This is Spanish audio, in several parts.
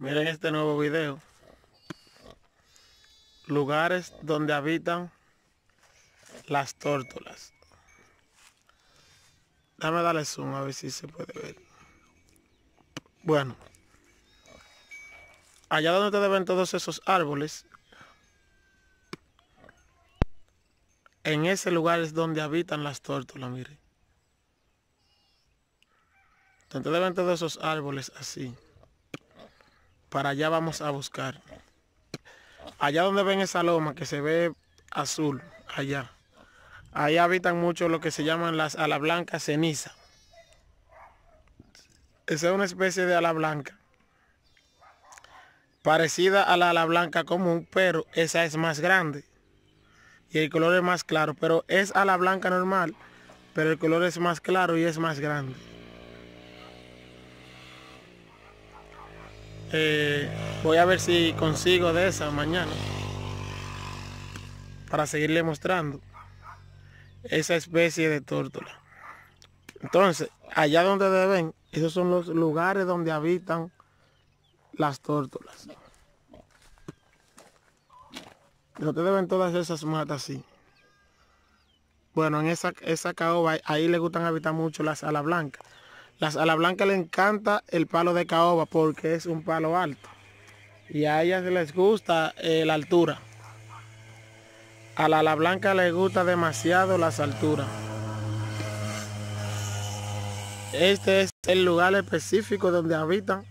Miren este nuevo video. Lugares donde habitan las tórtolas. Dame darle zoom a ver si se puede ver. Bueno. Allá donde te ven todos esos árboles. En ese lugar es donde habitan las tórtolas, miren. Donde ustedes ven todos esos árboles así para allá vamos a buscar. Allá donde ven esa loma que se ve azul, allá. Ahí habitan mucho lo que se llaman las ala blanca ceniza. Esa es una especie de ala blanca. Parecida a la ala blanca común, pero esa es más grande. Y el color es más claro, pero es ala blanca normal, pero el color es más claro y es más grande. Eh, voy a ver si consigo de esa mañana. Para seguirle mostrando esa especie de tórtola. Entonces, allá donde deben, esos son los lugares donde habitan las tórtolas. ustedes ven todas esas matas así. Bueno, en esa, esa caoba, ahí le gustan habitar mucho las alas blancas. Las, a la blanca le encanta el palo de caoba porque es un palo alto. Y a ellas les gusta eh, la altura. A la, ala blanca le gusta demasiado las alturas. Este es el lugar específico donde habitan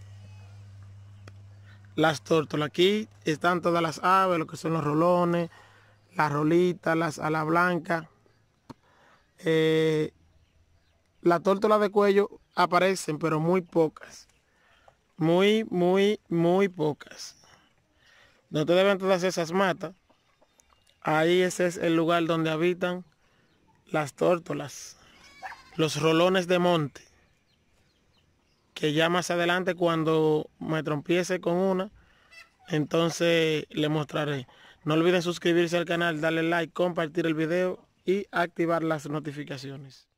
las tórtolas. Aquí están todas las aves, lo que son los rolones, las rolitas, las ala blanca. Eh, las tórtolas de cuello aparecen, pero muy pocas. Muy, muy, muy pocas. No te deben todas esas matas. Ahí ese es el lugar donde habitan las tórtolas, los rolones de monte. Que ya más adelante cuando me trompiece con una, entonces le mostraré. No olviden suscribirse al canal, darle like, compartir el video y activar las notificaciones.